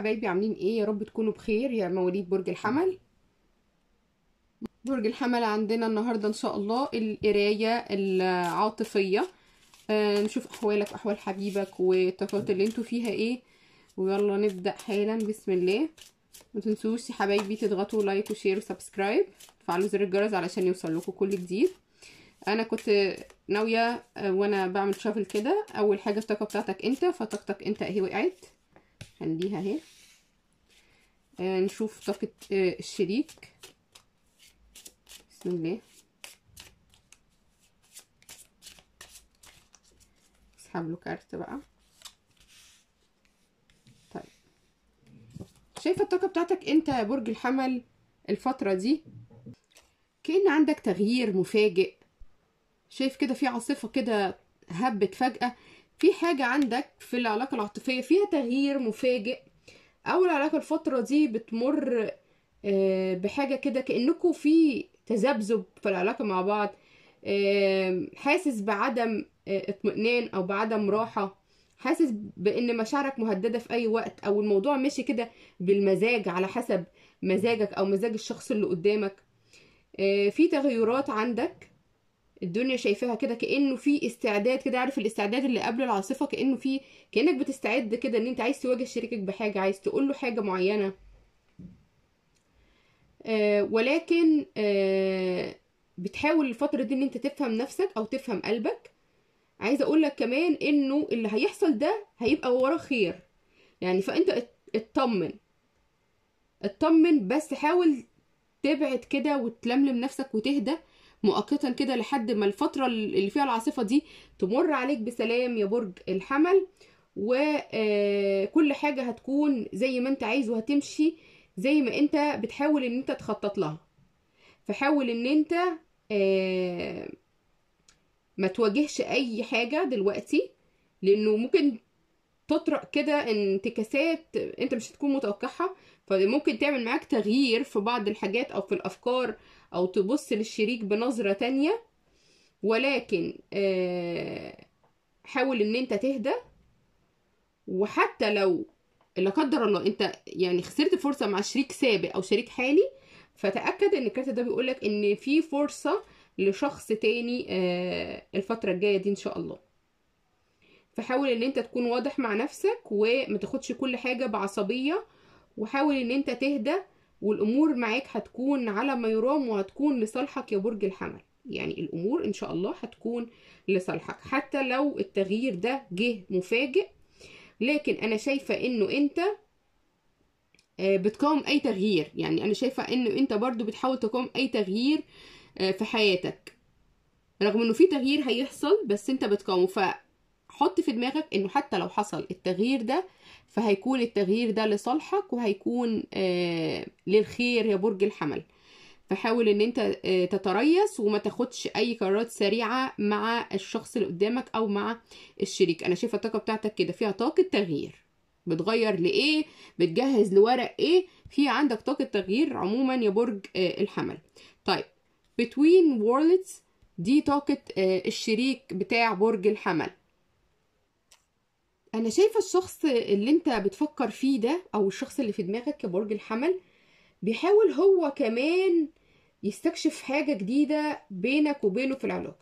حبايبي عاملين ايه يا رب تكونوا بخير يا مواليد برج الحمل برج الحمل عندنا النهارده ان شاء الله القرايه العاطفيه آه نشوف احوالك واحوال حبيبك والطاقات اللي انتوا فيها ايه ويلا نبدا حالا بسم الله ما تنسوش يا حبايبي تضغطوا لايك وشير وسبسكرايب تفعلوا زر الجرس علشان يوصل لكم كل جديد انا كنت ناويه آه، وانا بعمل شافل كده اول حاجه الطاقه بتاعتك انت فطاقتك انت اهي وقعت هنديها اهي آه، نشوف طاقة آه، الشريك بسم الله اسحب له كارت بقى طيب شايفة الطاقة بتاعتك انت يا برج الحمل الفترة دي كأن عندك تغيير مفاجئ شايف كده في عاصفة كده هبت فجأة في حاجة عندك في العلاقة العاطفية فيها تغيير مفاجئ أو العلاقة الفترة دي بتمر آه، بحاجة كده كأنكوا في تذبذب في العلاقة مع بعض حاسس بعدم آه، اطمئنان أو بعدم راحة حاسس بان مشاعرك مهدده في اي وقت او الموضوع ماشي كده بالمزاج على حسب مزاجك او مزاج الشخص اللي قدامك آه، في تغيرات عندك الدنيا شايفاها كده كانه في استعداد كده عارف الاستعداد اللي قبل العاصفه كانه في كانك بتستعد كده ان انت عايز تواجه شريكك بحاجه عايز تقول له حاجه معينه آه ولكن آه بتحاول الفتره دي ان انت تفهم نفسك او تفهم قلبك عايزه اقول لك كمان انه اللي هيحصل ده هيبقى وراه خير يعني فانت اطمن اطمن بس حاول تبعد كده وتلملم نفسك وتهدى مؤقتا كده لحد ما الفتره اللي فيها العاصفه دي تمر عليك بسلام يا برج الحمل وكل آه، حاجه هتكون زي ما انت عايز وهتمشي زي ما انت بتحاول ان انت تخطط لها فحاول ان انت آه، ما تواجهش اي حاجه دلوقتي لانه ممكن تطرق كده انتكاسات انت مش هتكون متوقعها فممكن تعمل معاك تغيير في بعض الحاجات او في الافكار او تبص للشريك بنظرة تانية ولكن آه، حاول ان انت تهدى وحتى لو لا قدر الله انت يعني خسرت فرصه مع شريك سابق او شريك حالي فتاكد ان الكارت ده بيقولك ان في فرصه لشخص تاني آه، الفتره الجايه دي ان شاء الله فحاول ان انت تكون واضح مع نفسك وما تاخدش كل حاجه بعصبيه وحاول ان انت تهدى والامور معاك هتكون على ما يرام وهتكون لصالحك يا برج الحمل يعني الامور ان شاء الله هتكون لصالحك حتى لو التغيير ده جه مفاجئ لكن انا شايفه انه انت آه، بتقاوم اي تغيير يعني انا شايفه انه انت برضو بتحاول تقاوم اي تغيير آه، في حياتك رغم انه في تغيير هيحصل بس انت بتقاومه فحط في دماغك انه حتى لو حصل التغيير ده فهيكون التغيير ده لصالحك وهيكون آه، للخير يا برج الحمل فحاول ان انت آه، تتريث وما تاخدش اي قرارات سريعه مع الشخص اللي قدامك او مع الشريك انا شايفه الطاقه بتاعتك كده فيها طاقه تغيير بتغير لايه بتجهز لورق ايه في عندك طاقه تغيير عموما يا برج آه، الحمل طيب between worlds دي طاقه الشريك بتاع برج الحمل انا شايفه الشخص اللي انت بتفكر فيه ده او الشخص اللي في دماغك كبرج الحمل بيحاول هو كمان يستكشف حاجه جديده بينك وبينه في العلاقه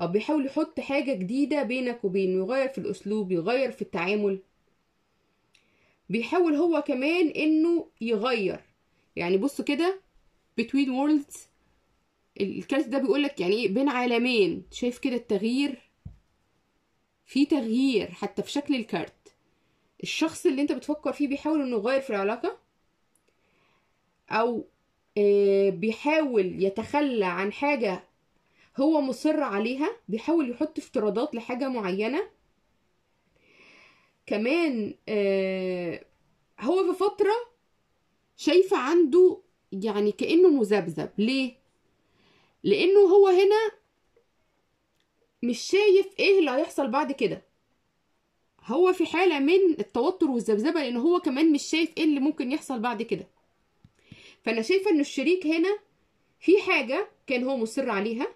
او بيحاول يحط حاجه جديده بينك وبينه يغير في الاسلوب يغير في التعامل بيحاول هو كمان انه يغير يعني بصوا كده between worlds الكارت ده بيقولك يعني ايه بين عالمين شايف كده التغيير في تغيير حتى في شكل الكارت الشخص اللي انت بتفكر فيه بيحاول انه يغير في العلاقة او آه، بيحاول يتخلى عن حاجة هو مصر عليها بيحاول يحط افتراضات لحاجة معينة كمان آه، هو في فترة شايفة عنده يعني كأنه مذبذب ليه؟ لأنه هو هنا مش شايف ايه اللي هيحصل بعد كده هو في حالة من التوتر والذبذبة لان هو كمان مش شايف ايه اللي ممكن يحصل بعد كده فانا شايفة ان الشريك هنا في حاجة كان هو مصر عليها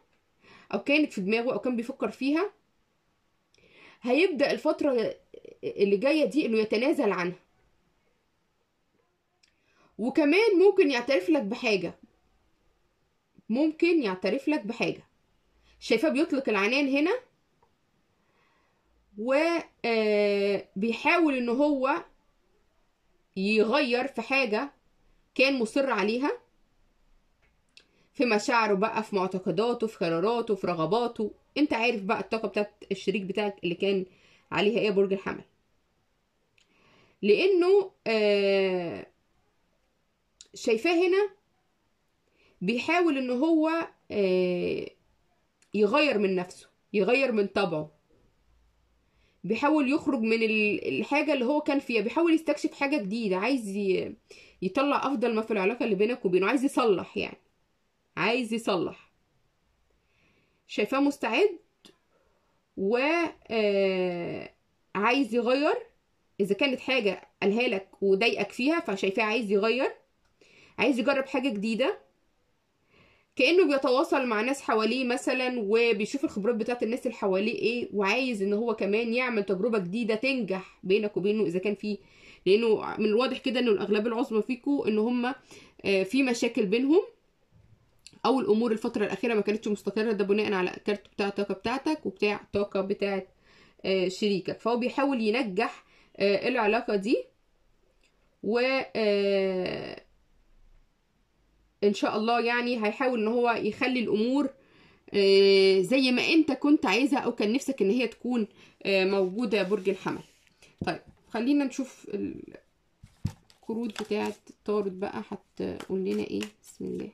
او كانت في دماغه او كان بيفكر فيها هيبدأ الفترة اللي جاية دي انه يتنازل عنها وكمان ممكن يعترف لك بحاجة ممكن يعترف لك بحاجة شايفاه بيطلق العنان هنا وبيحاول آه، ان هو يغير في حاجة كان مصر عليها في مشاعره بقى في معتقداته في قراراته في رغباته انت عارف بقى الطاقة بتاعت الشريك بتاعك اللي كان عليها ايه برج الحمل لانه آه، شايفاه هنا بيحاول ان هو آه، يغير من نفسه يغير من طبعه بيحاول يخرج من الحاجة اللي هو كان فيها بيحاول يستكشف حاجة جديدة عايز يطلع أفضل ما في العلاقة اللي بينك وبينه عايز يصلح يعني عايز يصلح شايفاه مستعد و آه، عايز يغير إذا كانت حاجة قالها لك وضايقك فيها فشايفاه عايز يغير عايز يجرب حاجة جديدة كانه بيتواصل مع ناس حواليه مثلا وبيشوف الخبرات بتاعت الناس اللي حواليه ايه وعايز ان هو كمان يعمل تجربه جديده تنجح بينك وبينه اذا كان في لانه من الواضح كده ان الاغلبيه العظمى فيكو ان هم آه، في مشاكل بينهم او الامور الفتره الاخيره ما كانتش مستقره ده بناء على كارت بتاع الطاقه بتاعتك وبتاع الطاقه بتاعت آه، شريكك فهو بيحاول ينجح آه، العلاقه دي و ان شاء الله يعني هيحاول ان هو يخلي الامور آه، زي ما انت كنت عايزها او كان نفسك ان هي تكون آه، موجوده برج الحمل طيب خلينا نشوف الكروت بتاعه الطارد بقى هتقول لنا ايه بسم الله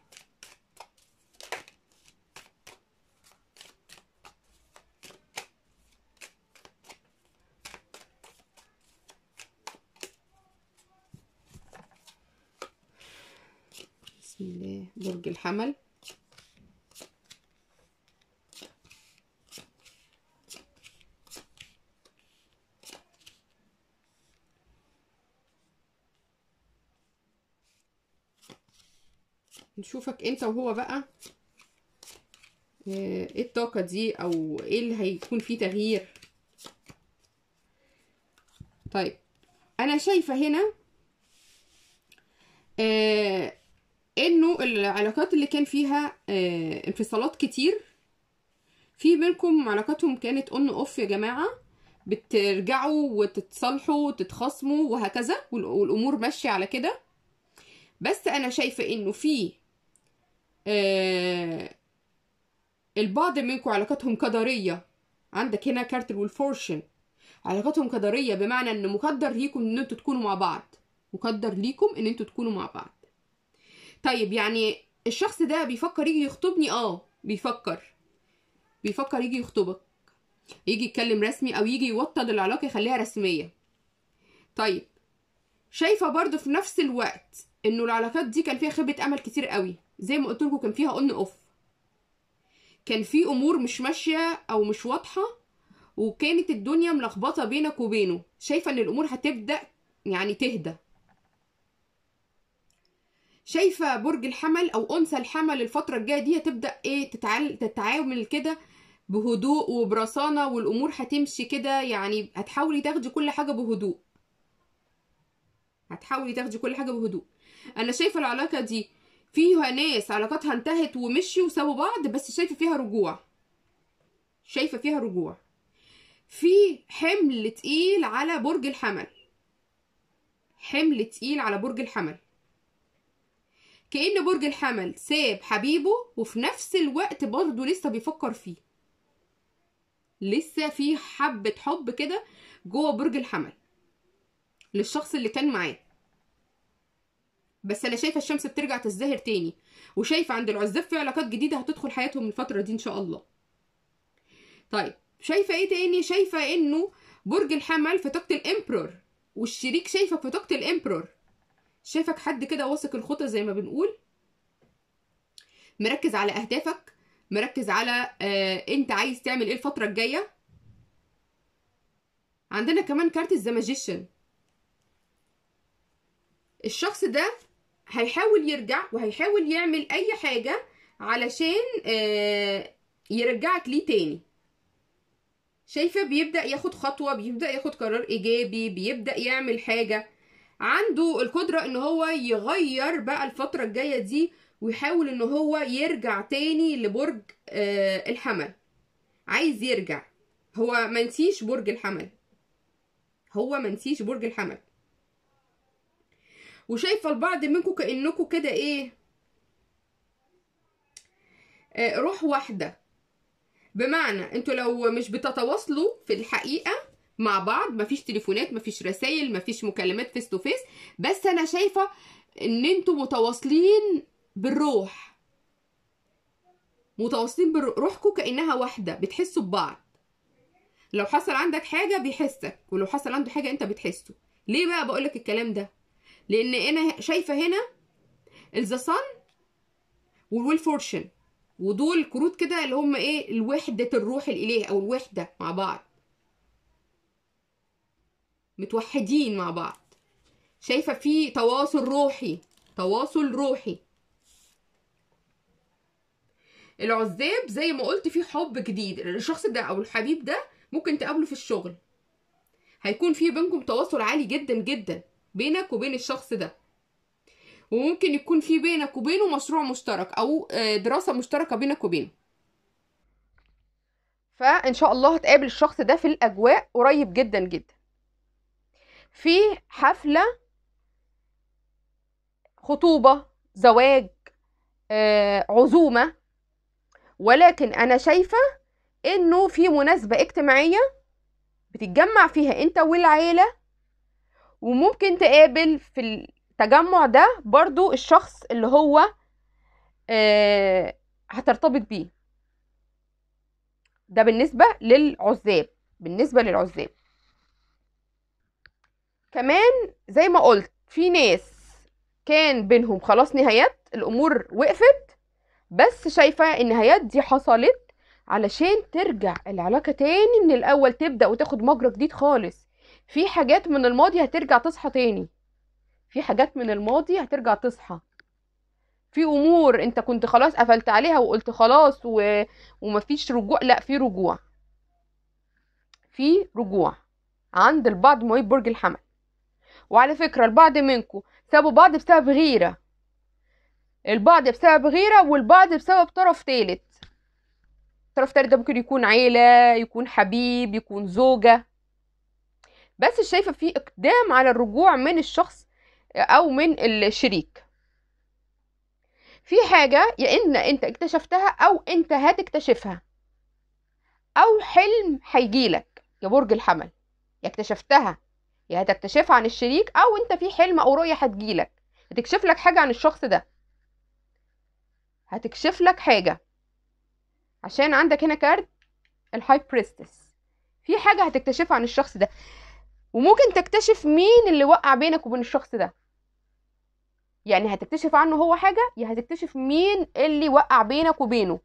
بسم الله برج الحمل نشوفك انت وهو بقى آه، ايه الطاقة دي او ايه اللي هيكون فيه تغيير طيب انا شايفة هنا آه، انه العلاقات اللي كان فيها آه، انفصالات كتير في بينكم علاقاتهم كانت اون اوف يا جماعه بترجعوا وتتصالحوا وتتخاصموا وهكذا والامور ماشيه على كده بس انا شايفه انه في آه البعض منكم علاقاتهم قدريه عندك هنا كارت والفورشن علاقاتهم قدريه بمعنى ان مقدر ليكم ان انتوا تكونوا مع بعض مقدر ليكم ان انتوا تكونوا مع بعض طيب يعني الشخص ده بيفكر يجي يخطبني اه بيفكر بيفكر يجي يخطبك يجي يتكلم رسمي او يجي يوطد العلاقه يخليها رسميه طيب شايفه برضو في نفس الوقت انه العلاقات دي كان فيها خيبه امل كتير قوي زي ما قلت لكم كان فيها اون اوف كان في امور مش ماشيه او مش واضحه وكانت الدنيا ملخبطه بينك وبينه شايفه ان الامور هتبدا يعني تهدى شايفه برج الحمل او انثى الحمل الفتره الجايه دي هتبدا ايه تتعال... تتعامل كده بهدوء وبرصانه والامور هتمشي كده يعني هتحاولي تاخدي كل حاجه بهدوء هتحاولي تاخدي كل حاجه بهدوء انا شايفه العلاقه دي فيها ناس علاقاتها انتهت ومشي وسابوا بعض بس شايفه فيها رجوع شايفه فيها رجوع في حمل تقيل على برج الحمل حمل تقيل على برج الحمل كأن برج الحمل ساب حبيبه وفي نفس الوقت برضه لسه بيفكر فيه لسه في حبة حب كده جوه برج الحمل للشخص اللي كان معاه بس انا شايفه الشمس بترجع تزدهر تاني وشايفه عند العزاب في علاقات جديده هتدخل حياتهم الفتره دي ان شاء الله طيب شايفه ايه تاني شايفه انه برج الحمل في طاقه الامبرور والشريك شايفه في طاقه الامبرور شايفك حد كده واثق الخطى زي ما بنقول مركز على اهدافك مركز على آه انت عايز تعمل ايه الفتره الجايه عندنا كمان كارت الزماجيشن الشخص ده هيحاول يرجع وهيحاول يعمل اي حاجه علشان آه يرجعك ليه تاني شايفه بيبدا ياخد خطوه بيبدا ياخد قرار ايجابي بيبدا يعمل حاجه عنده القدره ان هو يغير بقى الفتره الجايه دي ويحاول ان هو يرجع تاني لبرج آه الحمل عايز يرجع هو منسيش برج الحمل هو منسيش برج الحمل وشايفه البعض منكم كانكم كده ايه آه روح واحده بمعنى انتوا لو مش بتتواصلوا في الحقيقه مع بعض مفيش تليفونات مفيش رسائل مفيش مكالمات فيس تو فيس بس انا شايفه ان انتوا متواصلين بالروح متواصلين بروحكم كانها واحده بتحسوا ببعض لو حصل عندك حاجه بيحسك ولو حصل عنده حاجه انت بتحسه ليه بقى بقولك الكلام ده لان انا شايفه هنا ذا صن والويل فورشن ودول كروت كده اللي هم ايه الوحده الروح الالهي او الوحده مع بعض متوحدين مع بعض شايفه في تواصل روحي تواصل روحي العزاب زي ما قلت في حب جديد الشخص ده او الحبيب ده ممكن تقابله في الشغل هيكون في بينكم تواصل عالي جدا جدا بينك وبين الشخص ده وممكن يكون في بينك وبينه مشروع مشترك او آه، دراسه مشتركه بينك وبينه فان شاء الله هتقابل الشخص ده في الاجواء قريب جدا جدا في حفلة خطوبة زواج آه، عزومة ولكن أنا شايفة إنه في مناسبة اجتماعية بتتجمع فيها أنت والعيلة وممكن تقابل في التجمع ده برضو الشخص اللي هو آه هترتبط بيه ده بالنسبة للعزاب بالنسبة للعزاب كمان زي ما قلت في ناس كان بينهم خلاص نهايات الامور وقفت بس شايفه النهايات دي حصلت علشان ترجع العلاقه تاني من الاول تبدا وتاخد مجرى جديد خالص في حاجات من الماضي هترجع تصحى تاني في حاجات من الماضي هترجع تصحى في امور انت كنت خلاص قفلت عليها وقلت خلاص و... ومفيش رجوع لا في رجوع في رجوع عند البعض مواهب برج الحمل وعلى فكرة البعض منكم سابوا بعض بسبب غيرة البعض بسبب غيرة والبعض بسبب طرف تالت طرف تالت ده ممكن يكون عيلة يكون حبيب يكون زوجة بس شايفة في اقدام على الرجوع من الشخص أو من الشريك في حاجة يا إن أنت اكتشفتها أو أنت هتكتشفها أو حلم هيجيلك يا برج الحمل يا اكتشفتها يا يعني هتكتشفها عن الشريك او انت في حلم او رؤيه هتجيلك هتكشف لك حاجه عن الشخص ده هتكشف لك حاجه عشان عندك هنا كارد الهاي بريستس في حاجه هتكتشفها عن الشخص ده وممكن تكتشف مين اللي وقع بينك وبين الشخص ده يعني هتكتشف عنه هو حاجه يا هتكتشف مين اللي وقع بينك وبينه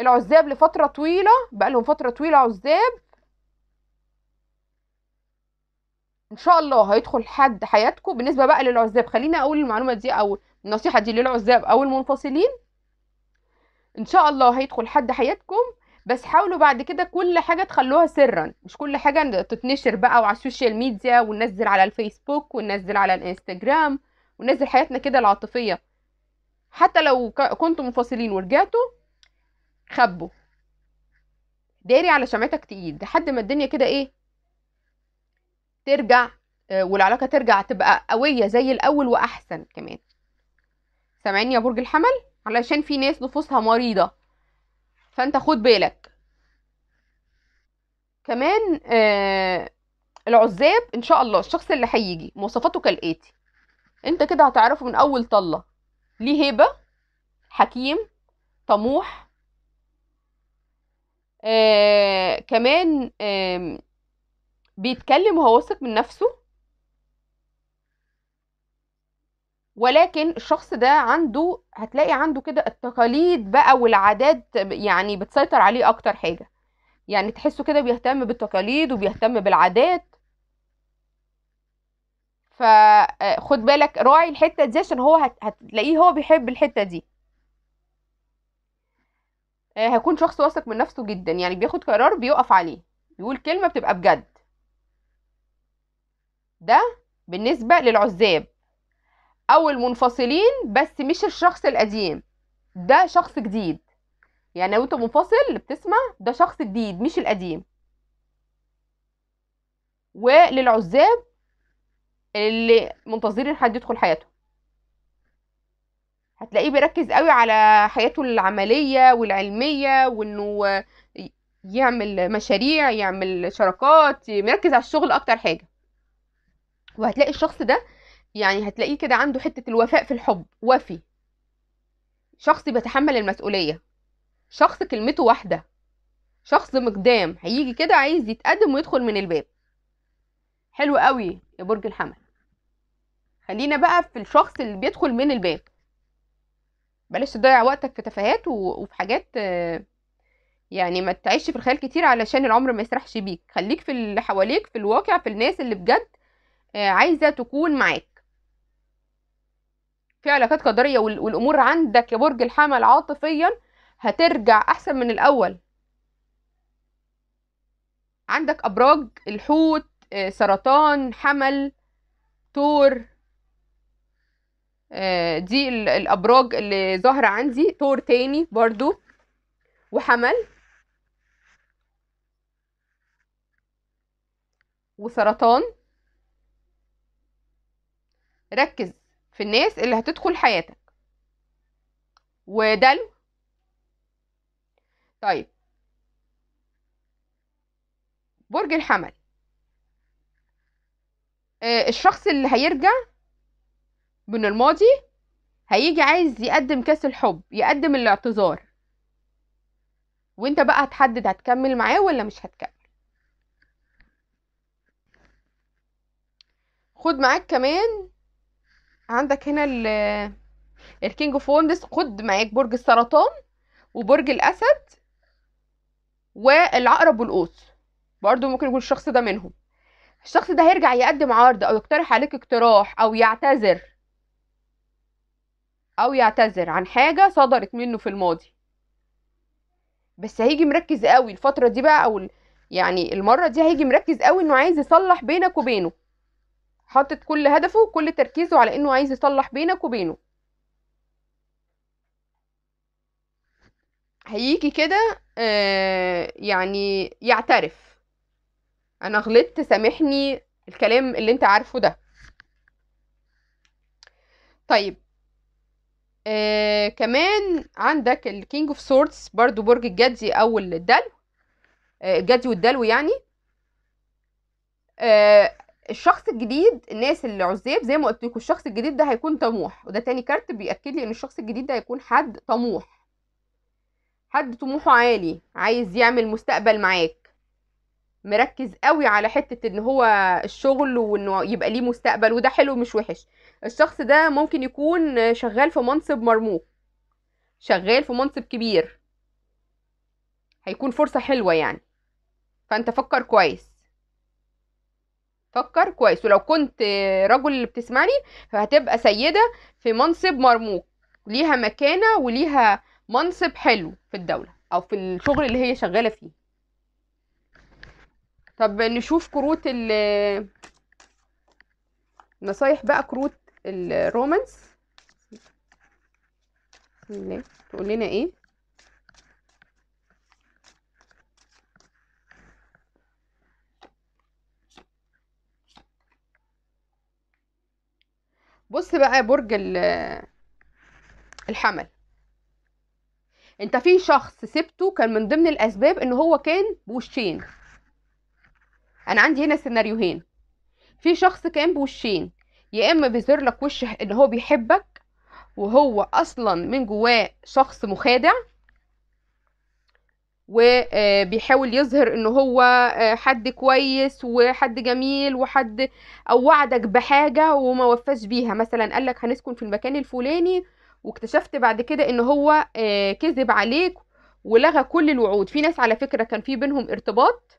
العزاب لفتره طويله بقى لهم فتره طويله عزاب ان شاء الله هيدخل حد حياتكم بالنسبه بقى للعزاب خلينا اقول المعلومه دي او النصيحه دي للعزاب او المنفصلين ان شاء الله هيدخل حد حياتكم بس حاولوا بعد كده كل حاجه تخلوها سرا مش كل حاجه تتنشر بقى وعلى السوشيال ميديا وننزل على الفيسبوك وننزل على الانستجرام وننزل حياتنا كده العاطفيه حتى لو كنتم منفصلين ورجعتوا خبوا داري على شمعتك تقيد لحد ما الدنيا كده ايه ترجع آه، والعلاقه ترجع تبقى قويه زي الاول واحسن كمان سامعيني يا برج الحمل علشان في ناس نفوسها مريضه فانت خد بالك كمان آه العزاب ان شاء الله الشخص اللي هيجي مواصفاته كالاتي انت كده هتعرفه من اول طله ليه هيبه حكيم طموح آه كمان آه بيتكلم وهو واثق من نفسه ولكن الشخص ده عنده هتلاقي عنده كده التقاليد بقى والعادات يعني بتسيطر عليه اكتر حاجه يعني تحسه كده بيهتم بالتقاليد وبيهتم بالعادات فخد آه، بالك راعي الحته دي عشان هو هتلاقيه هو بيحب الحته دي آه، هيكون شخص واثق من نفسه جدا يعني بياخد قرار بيقف عليه بيقول كلمه بتبقى بجد ده بالنسبة للعزاب أو المنفصلين بس مش الشخص القديم ده شخص جديد يعني لو أنت منفصل اللي بتسمع ده شخص جديد مش القديم وللعزاب اللي منتظرين حد يدخل حياته هتلاقيه بيركز قوي على حياته العملية والعلمية وانه يعمل مشاريع يعمل شراكات مركز على الشغل اكتر حاجة وهتلاقي الشخص ده يعني هتلاقيه كده عنده حتة الوفاء في الحب وفي شخص بيتحمل المسؤولية شخص كلمته واحدة شخص مقدام هيجي كده عايز يتقدم ويدخل من الباب حلو قوي يا برج الحمل خلينا بقى في الشخص اللي بيدخل من الباب بلاش تضيع وقتك في تفاهات وفي حاجات يعني ما تعيش في الخيال كتير علشان العمر ما يسرحش بيك خليك في اللي حواليك في الواقع في الناس اللي بجد آه، عايزه تكون معاك في علاقات قدريه والامور عندك يا برج الحمل عاطفيا هترجع احسن من الاول عندك ابراج الحوت آه، سرطان حمل تور آه، دي الابراج اللي ظاهره عندي تور تاني برضو وحمل وسرطان ركز في الناس اللي هتدخل حياتك ودلو طيب برج الحمل آه، الشخص اللي هيرجع من الماضي هيجي عايز يقدم كاس الحب يقدم الاعتذار وانت بقى هتحدد هتكمل معاه ولا مش هتكمل خد معاك كمان عندك هنا الكينج اوف وندز خد معاك برج السرطان وبرج الاسد والعقرب والقوس برضو ممكن يكون الشخص ده منهم الشخص ده هيرجع يقدم عرض او يقترح عليك اقتراح او يعتذر او يعتذر عن حاجه صدرت منه في الماضي بس هيجي مركز قوي الفتره دي بقى او يعني المره دي هيجي مركز قوي انه عايز يصلح بينك وبينه حاطط كل هدفه وكل تركيزه على انه عايز يصلح بينك وبينه هيجي كده آه، يعني يعترف انا غلطت سامحني الكلام اللي انت عارفه ده طيب آه كمان عندك الكينج اوف سوردز برضو برج الجدي او الدلو آه الجدي والدلو يعني آه الشخص الجديد الناس اللي عزاب زي ما قلت لكم الشخص الجديد ده هيكون طموح وده تاني كارت بيأكد لي ان الشخص الجديد ده هيكون حد طموح حد طموحه عالي عايز يعمل مستقبل معاك مركز قوي على حتة ان هو الشغل وانه يبقى ليه مستقبل وده حلو مش وحش الشخص ده ممكن يكون شغال في منصب مرموق شغال في منصب كبير هيكون فرصة حلوة يعني فانت فكر كويس فكر كويس ولو كنت رجل اللي بتسمعني فهتبقى سيدة في منصب مرموق ليها مكانة وليها منصب حلو في الدولة أو في الشغل اللي هي شغالة فيه طب نشوف كروت ال نصايح بقى كروت الرومانس تقول لنا ايه بص بقى برج الحمل انت في شخص سبته كان من ضمن الاسباب ان هو كان بوشين انا عندي هنا سيناريوهين في شخص كان بوشين يا اما بيظهر لك وش ان هو بيحبك وهو اصلا من جواه شخص مخادع وبيحاول يظهر ان هو آه، حد كويس وحد جميل وحد او وعدك بحاجه وما وفاش بيها مثلا قالك هنسكن في المكان الفلاني واكتشفت بعد كده ان هو آه، كذب عليك ولغى كل الوعود في ناس على فكره كان في بينهم ارتباط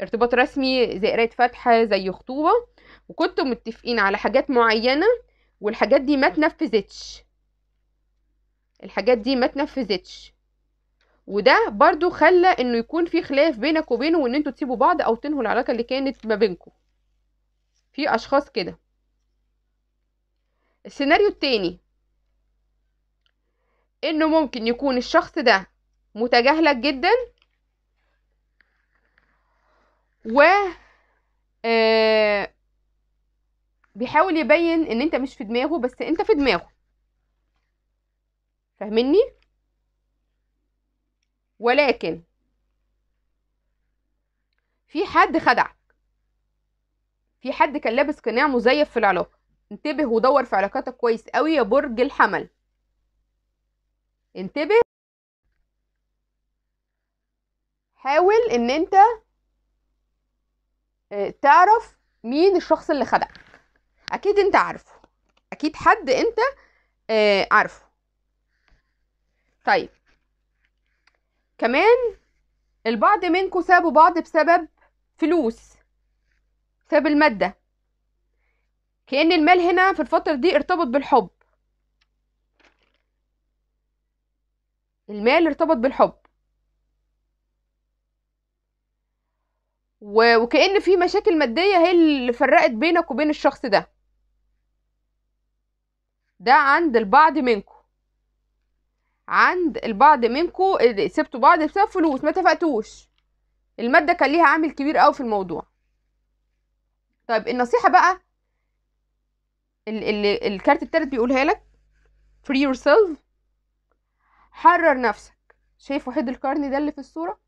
ارتباط رسمي زي قرايه فاتحه زي خطوبه وكنتم متفقين على حاجات معينه والحاجات دي ما تنفذتش الحاجات دي ما تنفذتش وده برضو خلى انه يكون في خلاف بينك وبينه وان انتوا تسيبوا بعض او تنهوا العلاقه اللي كانت ما بينكم في اشخاص كده السيناريو التاني انه ممكن يكون الشخص ده متجاهلك جدا و آه، بيحاول يبين ان انت مش في دماغه بس انت في دماغه فاهمني ولكن في حد خدعك في حد كان لابس قناع مزيف في العلاقه انتبه ودور في علاقاتك كويس قوي يا برج الحمل انتبه حاول ان انت آه، تعرف مين الشخص اللي خدعك اكيد انت عارفه اكيد حد انت آه، عارفه طيب كمان البعض منكم سابوا بعض بسبب فلوس ساب المادة كأن المال هنا في الفترة دي ارتبط بالحب المال ارتبط بالحب وكأن في مشاكل مادية هي اللي فرقت بينك وبين الشخص ده ده عند البعض منكم عند البعض منكم سبتوا بعض بسبب فلوس ما اتفقتوش المادة كان ليها عامل كبير قوي في الموضوع طيب النصيحة بقى ال ال الكارت التالت بيقولها لك free yourself حرر نفسك شايف وحيد القرن ده اللي في الصورة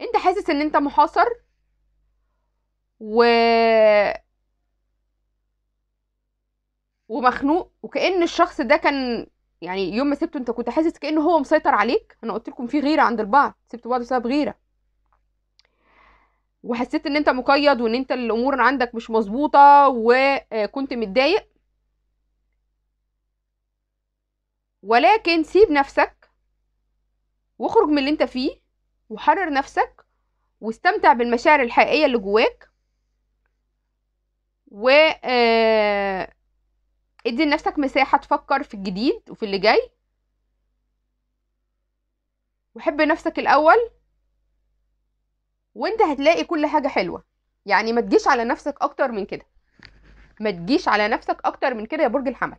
انت حاسس ان انت محاصر و ومخنوق وكان الشخص ده كان يعني يوم ما سبته انت كنت حاسس كانه هو مسيطر عليك انا قلت لكم في غيره عند البعض سبت بعض بسبب غيره وحسيت ان انت مقيد وان انت الامور عندك مش مظبوطه وكنت متضايق ولكن سيب نفسك واخرج من اللي انت فيه وحرر نفسك واستمتع بالمشاعر الحقيقيه اللي جواك و آه، ادي لنفسك مساحة تفكر في الجديد وفي اللي جاي وحب نفسك الأول وانت هتلاقي كل حاجة حلوة يعني ما تجيش على نفسك أكتر من كده ما تجيش على نفسك أكتر من كده يا برج الحمل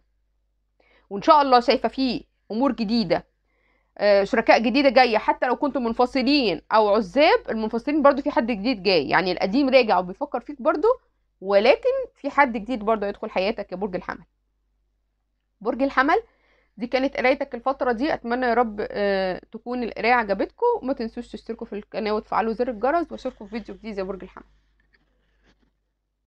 وإن شاء الله شايفة فيه أمور جديدة آه، شركاء جديدة جاية حتى لو كنتم منفصلين أو عزاب المنفصلين برضو في حد جديد جاي يعني القديم راجع وبيفكر فيك برضو ولكن في حد جديد برضو هيدخل حياتك يا برج الحمل برج الحمل دي كانت قرايتك الفترة دي أتمنى يا رب آه، تكون القراية عجبتكم وما تنسوش تشتركوا في القناة وتفعلوا زر الجرس واشوفكم في فيديو جديد يا برج الحمل